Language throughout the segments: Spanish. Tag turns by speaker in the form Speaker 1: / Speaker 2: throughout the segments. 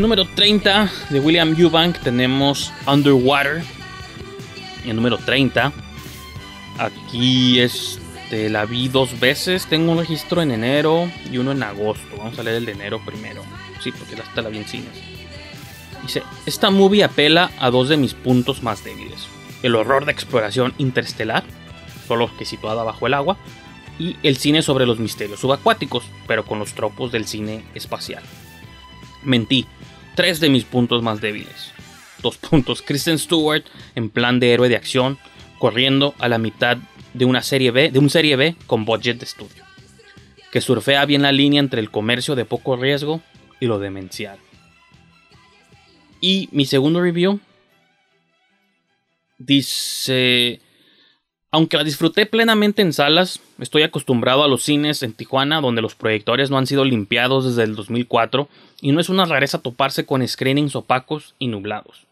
Speaker 1: número 30 de William Eubank tenemos Underwater. En número 30. Aquí este, la vi dos veces. Tengo un registro en enero y uno en agosto. Vamos a leer el de enero primero. Sí, porque hasta la vi en cines. Dice, esta movie apela a dos de mis puntos más débiles. El horror de exploración interestelar, solo que situada bajo el agua, y el cine sobre los misterios subacuáticos, pero con los tropos del cine espacial mentí. Tres de mis puntos más débiles. Dos puntos. Kristen Stewart en plan de héroe de acción, corriendo a la mitad de una serie B, de un serie B con budget de estudio, que surfea bien la línea entre el comercio de poco riesgo y lo demencial. Y mi segundo review dice, aunque la disfruté plenamente en salas, estoy acostumbrado a los cines en Tijuana donde los proyectores no han sido limpiados desde el 2004 y no es una rareza toparse con screenings opacos y nublados.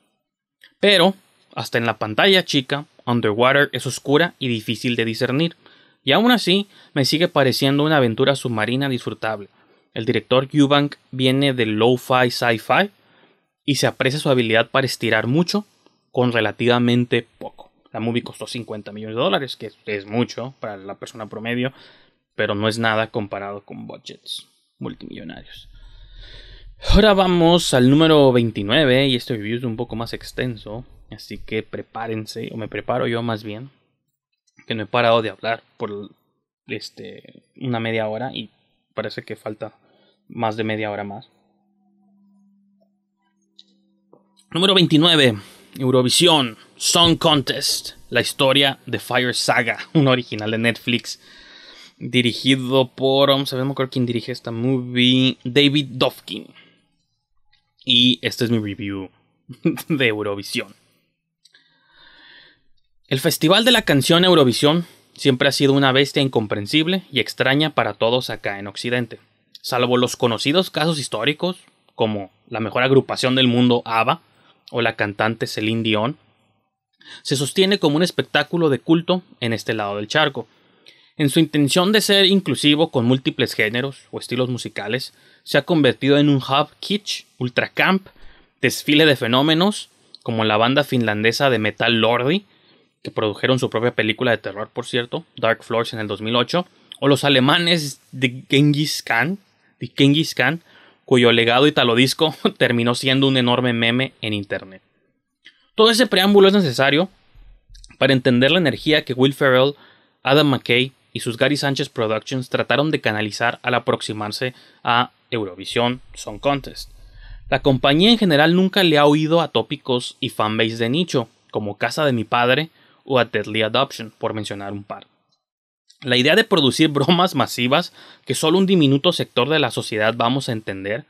Speaker 1: Pero, hasta en la pantalla chica, Underwater es oscura y difícil de discernir, y aún así me sigue pareciendo una aventura submarina disfrutable. El director Eubank viene del lo-fi sci-fi y se aprecia su habilidad para estirar mucho con relativamente poco. La movie costó 50 millones de dólares, que es mucho para la persona promedio, pero no es nada comparado con budgets multimillonarios. Ahora vamos al número 29 y este review es un poco más extenso, así que prepárense, o me preparo yo más bien, que no he parado de hablar por este, una media hora y parece que falta más de media hora más. Número 29, Eurovisión, Song Contest, la historia de Fire Saga, un original de Netflix dirigido por, vamos a ver, quién dirige esta movie, David Dovkin. Y este es mi review de Eurovisión. El Festival de la Canción Eurovisión siempre ha sido una bestia incomprensible y extraña para todos acá en Occidente, salvo los conocidos casos históricos como la mejor agrupación del mundo ABBA o la cantante Celine Dion. Se sostiene como un espectáculo de culto en este lado del charco, en su intención de ser inclusivo con múltiples géneros o estilos musicales, se ha convertido en un hub kitsch, camp, desfile de fenómenos, como la banda finlandesa de metal Lordi, que produjeron su propia película de terror, por cierto, Dark Floors en el 2008, o los alemanes de Genghis Khan, de cuyo legado talodisco terminó siendo un enorme meme en internet. Todo ese preámbulo es necesario para entender la energía que Will Ferrell, Adam McKay y sus Gary Sánchez Productions trataron de canalizar al aproximarse a Eurovisión Song Contest. La compañía en general nunca le ha oído a tópicos y fanbase de nicho, como Casa de mi Padre o a Deadly Adoption, por mencionar un par. La idea de producir bromas masivas que solo un diminuto sector de la sociedad vamos a entender,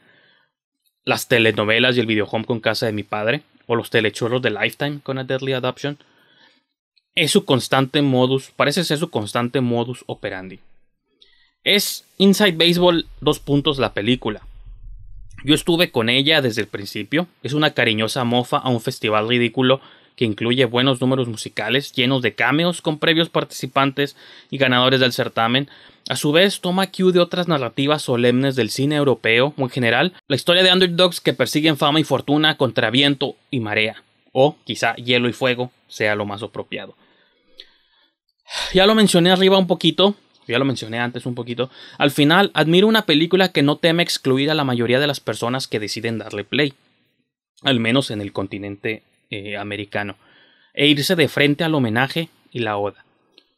Speaker 1: las telenovelas y el videohome con Casa de mi Padre, o los telechuelos de Lifetime con A Deadly Adoption, es su constante modus, parece ser su constante modus operandi. Es Inside Baseball, dos puntos la película. Yo estuve con ella desde el principio, es una cariñosa mofa a un festival ridículo que incluye buenos números musicales llenos de cameos con previos participantes y ganadores del certamen. A su vez, toma cue de otras narrativas solemnes del cine europeo muy en general, la historia de underdogs que persiguen fama y fortuna contra viento y marea, o quizá hielo y fuego sea lo más apropiado. Ya lo mencioné arriba un poquito, ya lo mencioné antes un poquito. Al final, admiro una película que no teme excluir a la mayoría de las personas que deciden darle play, al menos en el continente eh, americano, e irse de frente al homenaje y la oda.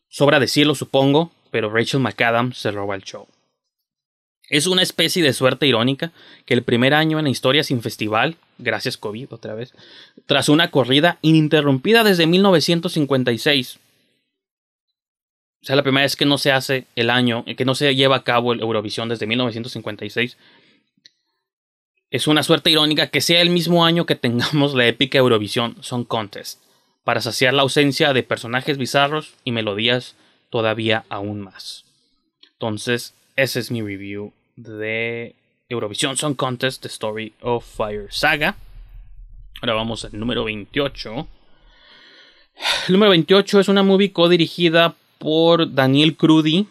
Speaker 1: Sobra decirlo, supongo, pero Rachel McAdams se roba el show. Es una especie de suerte irónica que el primer año en la historia sin festival, gracias COVID otra vez, tras una corrida ininterrumpida desde 1956, o sea, la primera vez que no se hace el año, eh, que no se lleva a cabo el Eurovisión desde 1956. Es una suerte irónica que sea el mismo año que tengamos la épica Eurovisión Song Contest, para saciar la ausencia de personajes bizarros y melodías todavía aún más. Entonces, ese es mi review de Eurovisión Song Contest, The Story of Fire Saga. Ahora vamos al número 28. El número 28 es una movie codirigida por por Daniel Crudy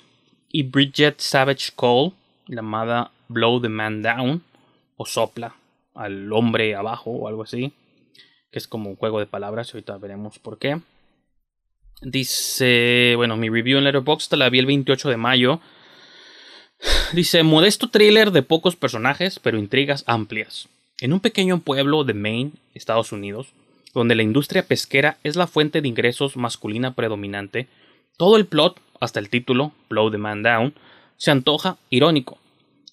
Speaker 1: y Bridget Savage Cole, llamada Blow the Man Down, o Sopla al hombre abajo o algo así, que es como un juego de palabras, ahorita veremos por qué. Dice, bueno, mi review en Letterboxd la vi el 28 de mayo. Dice, modesto thriller de pocos personajes, pero intrigas amplias. En un pequeño pueblo de Maine, Estados Unidos, donde la industria pesquera es la fuente de ingresos masculina predominante, todo el plot, hasta el título, Blow the Man Down, se antoja irónico.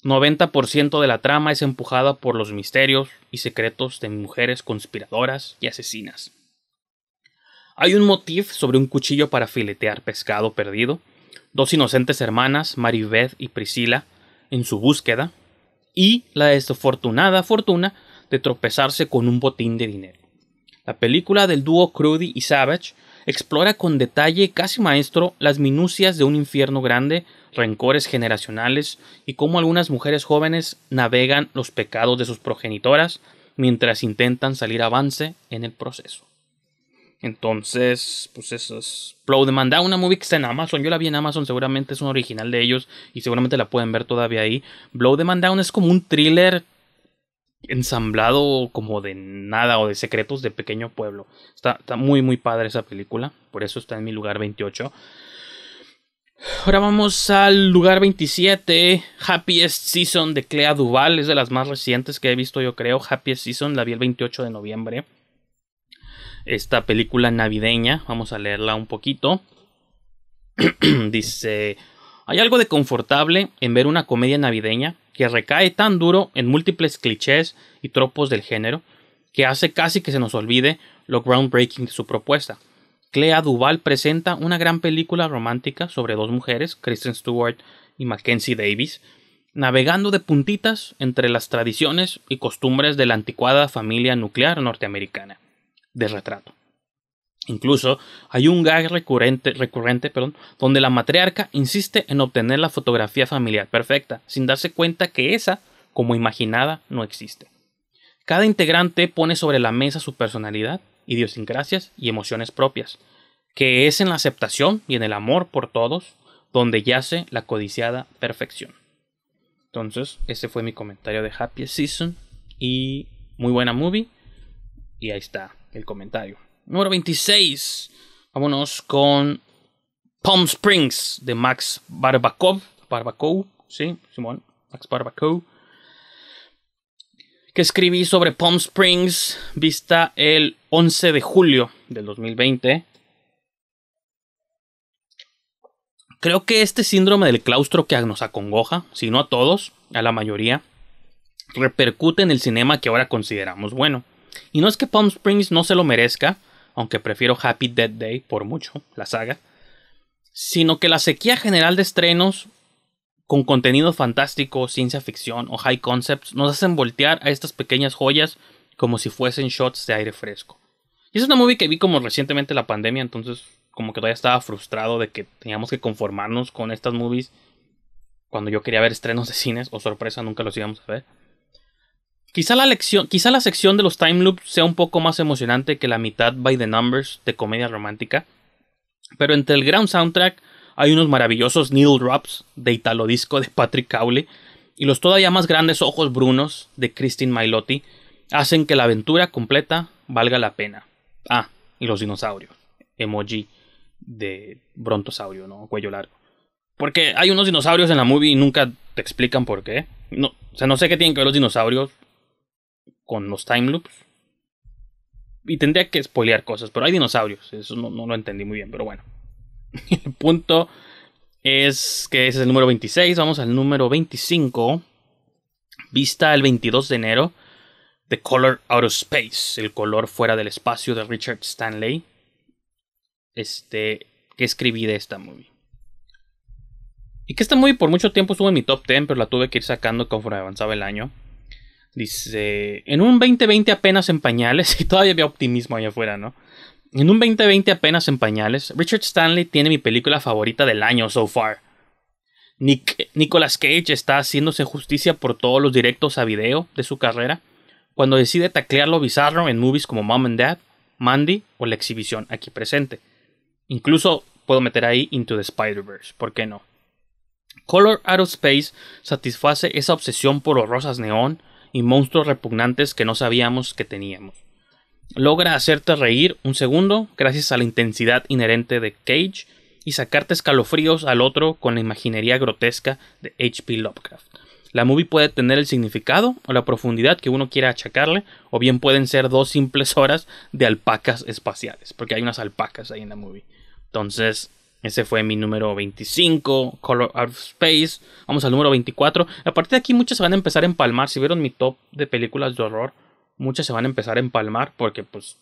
Speaker 1: 90% de la trama es empujada por los misterios y secretos de mujeres conspiradoras y asesinas. Hay un motif sobre un cuchillo para filetear pescado perdido, dos inocentes hermanas, Maribeth y Priscila, en su búsqueda, y la desafortunada fortuna de tropezarse con un botín de dinero. La película del dúo Crudy y Savage explora con detalle casi maestro las minucias de un infierno grande, rencores generacionales y cómo algunas mujeres jóvenes navegan los pecados de sus progenitoras mientras intentan salir avance en el proceso. Entonces, pues eso es Blow the Man una movie que está en Amazon. Yo la vi en Amazon, seguramente es un original de ellos y seguramente la pueden ver todavía ahí. Blow the Down es como un thriller ensamblado como de nada o de secretos de pequeño pueblo. Está, muy, muy padre esa película. Por eso está en mi lugar 28. Ahora vamos al lugar 27. Happiest Season de Clea Duval. Es de las más recientes que he visto, yo creo. Happiest Season la vi el 28 de noviembre. Esta película navideña. Vamos a leerla un poquito. Dice. Hay algo de confortable en ver una comedia navideña que recae tan duro en múltiples clichés y tropos del género, que hace casi que se nos olvide lo groundbreaking de su propuesta. Clea Duval presenta una gran película romántica sobre dos mujeres, Kristen Stewart y Mackenzie Davis, navegando de puntitas entre las tradiciones y costumbres de la anticuada familia nuclear norteamericana de retrato. Incluso hay un gag recurrente, recurrente donde la matriarca insiste en obtener la fotografía familiar perfecta, sin darse cuenta que esa, como imaginada, no existe. Cada integrante pone sobre la mesa su personalidad, idiosincrasias y emociones propias, que es en la aceptación y en el amor por todos donde yace la codiciada perfección. Entonces, ese fue mi comentario de Happy Season y muy buena movie. Y ahí está el comentario número 26. Vámonos con Palm Springs de Max Barbakov. Barbacou, sí, Simón, Max Barbacou. Que escribí sobre Palm Springs, vista el 11 de julio del 2020. Creo que este síndrome del claustro que nos acongoja, si no a todos, a la mayoría, repercute en el cinema que ahora consideramos bueno. Y no es que Palm Springs no se lo merezca, aunque prefiero Happy Dead Day por mucho, la saga, sino que la sequía general de estrenos con contenido fantástico, ciencia ficción o high concepts nos hacen voltear a estas pequeñas joyas como si fuesen shots de aire fresco. Y es una movie que vi como recientemente la pandemia, entonces como que todavía estaba frustrado de que teníamos que conformarnos con estas movies cuando yo quería ver estrenos de cines o sorpresa nunca los íbamos a ver. Quizá la, lección, quizá la sección de los time loops sea un poco más emocionante que la mitad by the numbers de comedia romántica, pero entre el ground soundtrack hay unos maravillosos needle drops de Italo Disco de Patrick Cowley y los todavía más grandes ojos brunos de Christine Mailotti hacen que la aventura completa valga la pena. Ah, y los dinosaurios. Emoji de brontosaurio, ¿no? Cuello largo. Porque hay unos dinosaurios en la movie y nunca te explican por qué. No, o sea, no sé qué tienen que ver los dinosaurios con los time loops. Y tendría que spoilear cosas, pero hay dinosaurios. Eso no, no lo entendí muy bien, pero bueno. El punto es que ese es el número 26. Vamos al número 25. Vista el 22 de enero. The Color Out of Space. El color fuera del espacio de Richard Stanley. Este. Que escribí de esta movie. Y que esta movie por mucho tiempo estuvo en mi top 10, pero la tuve que ir sacando conforme avanzaba el año. Dice, en un 2020 apenas en pañales, y todavía había optimismo allá afuera, ¿no? En un 2020 apenas en pañales, Richard Stanley tiene mi película favorita del año so far. Nick, Nicolas Cage está haciéndose justicia por todos los directos a video de su carrera cuando decide taclearlo bizarro en movies como Mom and Dad, Mandy o la exhibición aquí presente. Incluso puedo meter ahí Into the Spider-Verse, ¿por qué no? Color Out of Space satisface esa obsesión por los rosas neón, y monstruos repugnantes que no sabíamos que teníamos. Logra hacerte reír un segundo gracias a la intensidad inherente de Cage y sacarte escalofríos al otro con la imaginería grotesca de H.P. Lovecraft. La movie puede tener el significado o la profundidad que uno quiera achacarle, o bien pueden ser dos simples horas de alpacas espaciales, porque hay unas alpacas ahí en la movie. Entonces, ese fue mi número 25, Color of Space. Vamos al número 24. A partir de aquí muchas se van a empezar a empalmar. Si vieron mi top de películas de horror, muchas se van a empezar a empalmar porque pues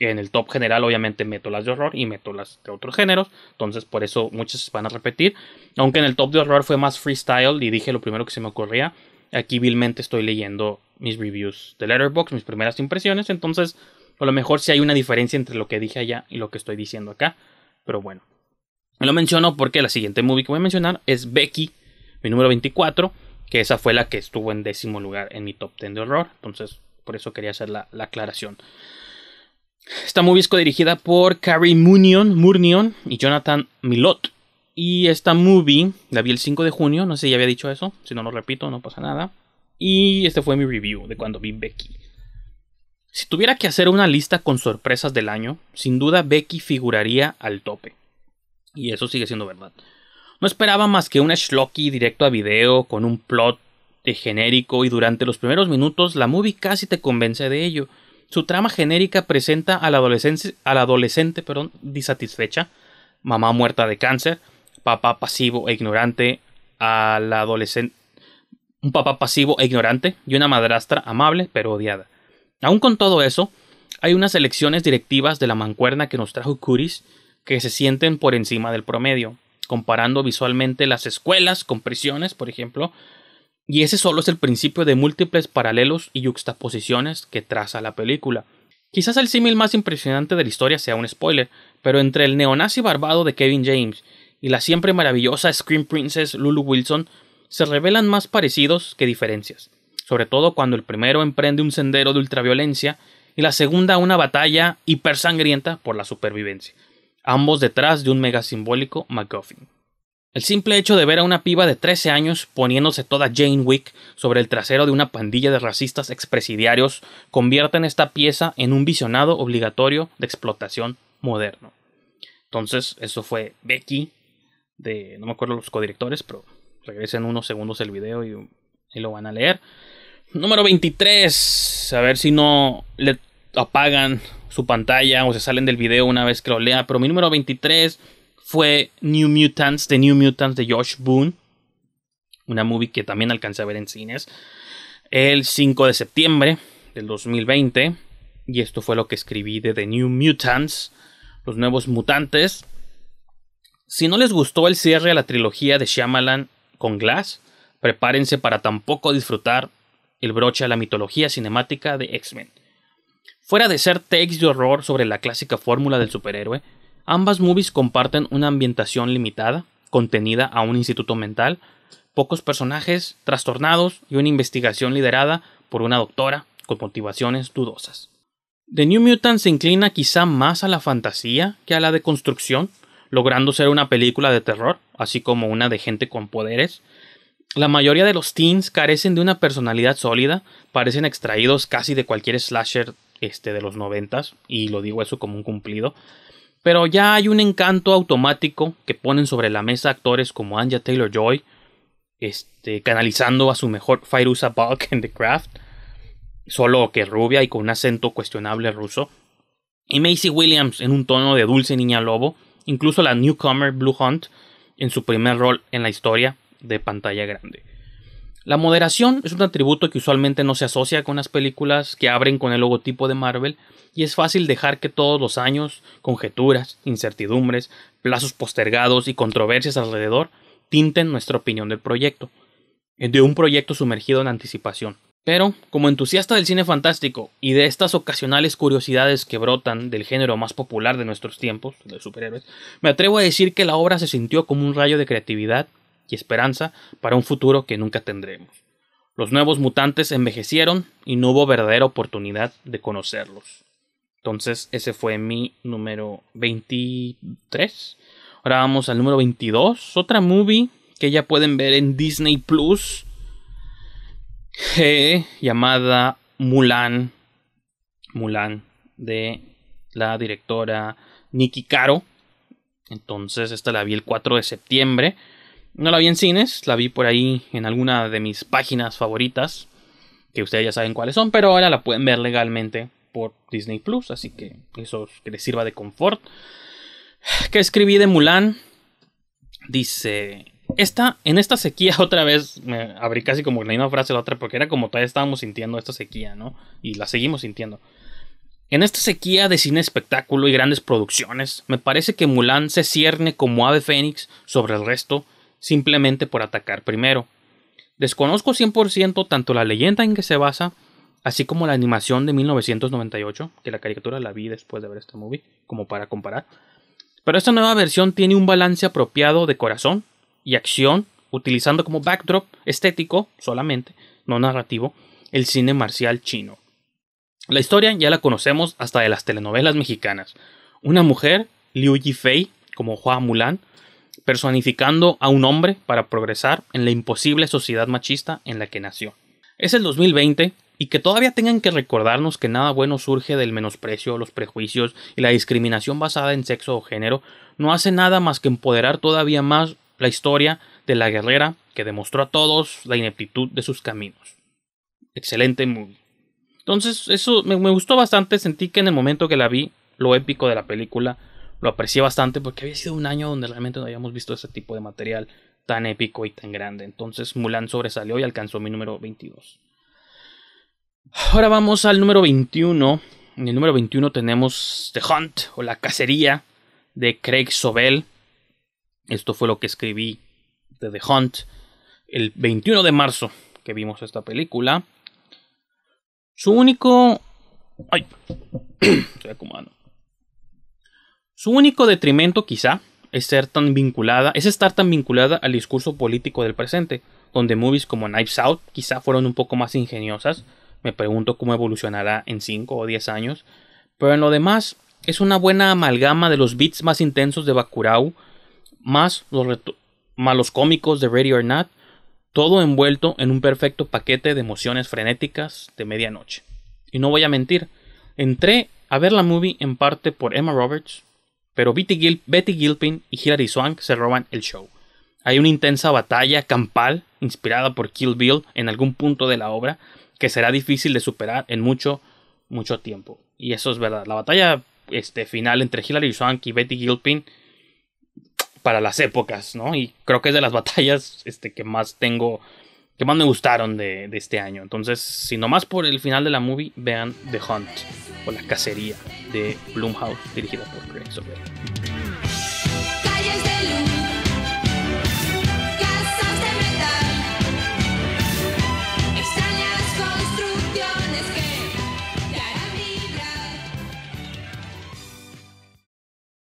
Speaker 1: en el top general obviamente meto las de horror y meto las de otros géneros. Entonces por eso muchas se van a repetir. Aunque en el top de horror fue más freestyle y dije lo primero que se me ocurría. Aquí vilmente estoy leyendo mis reviews de Letterboxd, mis primeras impresiones. Entonces a lo mejor Si hay una diferencia entre lo que dije allá y lo que estoy diciendo acá. Pero bueno. Lo menciono porque la siguiente movie que voy a mencionar es Becky, mi número 24, que esa fue la que estuvo en décimo lugar en mi top 10 de horror. Entonces, por eso quería hacer la, aclaración. Esta movie es dirigida por Carrie Munion, Murnion y Jonathan Milot. Y esta movie la vi el 5 de junio, no sé si ya había dicho eso, si no lo repito, no pasa nada. Y este fue mi review de cuando vi Becky. Si tuviera que hacer una lista con sorpresas del año, sin duda Becky figuraría al tope. Y eso sigue siendo verdad. No esperaba más que una schlocky directo a video con un plot de genérico y durante los primeros minutos la movie casi te convence de ello. Su trama genérica presenta la adolescente, adolescente pero disatisfecha, mamá muerta de cáncer, papá pasivo e ignorante, la adolescente un papá pasivo e ignorante y una madrastra amable pero odiada. Aún con todo eso, hay unas elecciones directivas de la mancuerna que nos trajo Curis que se sienten por encima del promedio, comparando visualmente las escuelas con prisiones, por ejemplo, y ese solo es el principio de múltiples paralelos y juxtaposiciones que traza la película. Quizás el símil más impresionante de la historia sea un spoiler, pero entre el neonazi barbado de Kevin James y la siempre maravillosa Scream Princess Lulu Wilson se revelan más parecidos que diferencias, sobre todo cuando el primero emprende un sendero de ultraviolencia y la segunda una batalla hipersangrienta por la supervivencia ambos detrás de un mega simbólico MacGuffin. El simple hecho de ver a una piba de 13 años poniéndose toda Jane Wick sobre el trasero de una pandilla de racistas expresidiarios convierte en esta pieza en un visionado obligatorio de explotación moderno. Entonces, eso fue Becky, de no me acuerdo los codirectores, pero regresen unos segundos el video y, y lo van a leer. Número 23, a ver si no le apagan su pantalla o se salen del video una vez que lo lea. Pero mi número 23 fue New Mutants, The New Mutants de Josh Boone. Una movie que también alcancé a ver en cines. El 5 de septiembre del 2020. Y esto fue lo que escribí de The New Mutants. Los nuevos mutantes. Si no les gustó el cierre a la trilogía de Shyamalan con Glass, prepárense para tampoco disfrutar el broche a la mitología cinemática de X-Men. Fuera de ser text de horror sobre la clásica fórmula del superhéroe, ambas movies comparten una ambientación limitada, contenida a un instituto mental, pocos personajes trastornados y una investigación liderada por una doctora con motivaciones dudosas. The New Mutant se inclina quizá más a la fantasía que a la deconstrucción, logrando ser una película de terror, así como una de gente con poderes. La mayoría de los teens carecen de una personalidad sólida, parecen extraídos casi de cualquier slasher este, de los noventas, y lo digo eso como un cumplido. Pero ya hay un encanto automático que ponen sobre la mesa actores como Anja Taylor Joy, este, canalizando a su mejor Fairuza Balk en The Craft, solo que rubia y con un acento cuestionable ruso, y Macy Williams en un tono de dulce niña lobo, incluso la newcomer Blue Hunt en su primer rol en la historia de pantalla grande. La moderación es un atributo que usualmente no se asocia con las películas que abren con el logotipo de Marvel y es fácil dejar que todos los años, conjeturas, incertidumbres, plazos postergados y controversias alrededor tinten nuestra opinión del proyecto, eh, de un proyecto sumergido en anticipación. Pero, como entusiasta del cine fantástico y de estas ocasionales curiosidades que brotan del género más popular de nuestros tiempos, de superhéroes, me atrevo a decir que la obra se sintió como un rayo de creatividad y esperanza para un futuro que nunca tendremos. Los nuevos mutantes envejecieron y no hubo verdadera oportunidad de conocerlos. Entonces, ese fue mi número 23. Ahora vamos al número 22. Otra movie que ya pueden ver en Disney Plus. Eh, llamada Mulan. Mulan. De la directora Nikki Caro. Entonces, esta la vi el 4 de septiembre. No la vi en cines, la vi por ahí en alguna de mis páginas favoritas, que ustedes ya saben cuáles son, pero ahora la pueden ver legalmente por Disney Plus, así que eso que les sirva de confort. ¿Qué escribí de Mulan? Dice, esta, en esta sequía otra vez, me abrí casi como la misma frase la otra, porque era como todavía estábamos sintiendo esta sequía, ¿no? Y la seguimos sintiendo. En esta sequía de cine espectáculo y grandes producciones, me parece que Mulan se cierne como ave fénix sobre el resto simplemente por atacar primero. Desconozco 100% tanto la leyenda en que se basa, así como la animación de 1998, que la caricatura la vi después de ver este movie, como para comparar. Pero esta nueva versión tiene un balance apropiado de corazón y acción, utilizando como backdrop estético solamente, no narrativo, el cine marcial chino. La historia ya la conocemos hasta de las telenovelas mexicanas. Una mujer, Liu Yifei, como Hua Mulan, personificando a un hombre para progresar en la imposible sociedad machista en la que nació. Es el 2020 y que todavía tengan que recordarnos que nada bueno surge del menosprecio, los prejuicios y la discriminación basada en sexo o género, no hace nada más que empoderar todavía más la historia de la guerrera que demostró a todos la ineptitud de sus caminos. Excelente movie. Entonces, eso me, me gustó bastante, sentí que en el momento que la vi, lo épico de la película lo aprecié bastante porque había sido un año donde realmente no habíamos visto ese tipo de material tan épico y tan grande. Entonces Mulan sobresalió y alcanzó mi número 22. Ahora vamos al número 21. En el número 21 tenemos The Hunt o La Cacería de Craig Sobel. Esto fue lo que escribí de The Hunt el 21 de marzo que vimos esta película. Su único... ¡Ay! Estoy acomodando. Su único detrimento quizá es ser tan vinculada, es estar tan vinculada al discurso político del presente, donde movies como Knives Out quizá fueron un poco más ingeniosas, me pregunto cómo evolucionará en 5 o 10 años, pero en lo demás es una buena amalgama de los beats más intensos de Bakurau, más los, malos cómicos de Ready or Not, todo envuelto en un perfecto paquete de emociones frenéticas de medianoche. Y no voy a mentir, entré a ver la movie en parte por Emma Roberts, pero Betty, Gilpin y Hilary Swank se roban el show. Hay una intensa batalla campal inspirada por Kill Bill en algún punto de la obra que será difícil de superar en mucho, mucho tiempo. Y eso es verdad. La batalla este, final entre Hilary Swank y Betty Gilpin para las épocas, ¿no? Y creo que es de las batallas este, que más tengo que más me gustaron de, este año. Entonces, si más por el final de la movie, vean The Hunt o La Cacería de Blumhouse, dirigida por Greg Sober.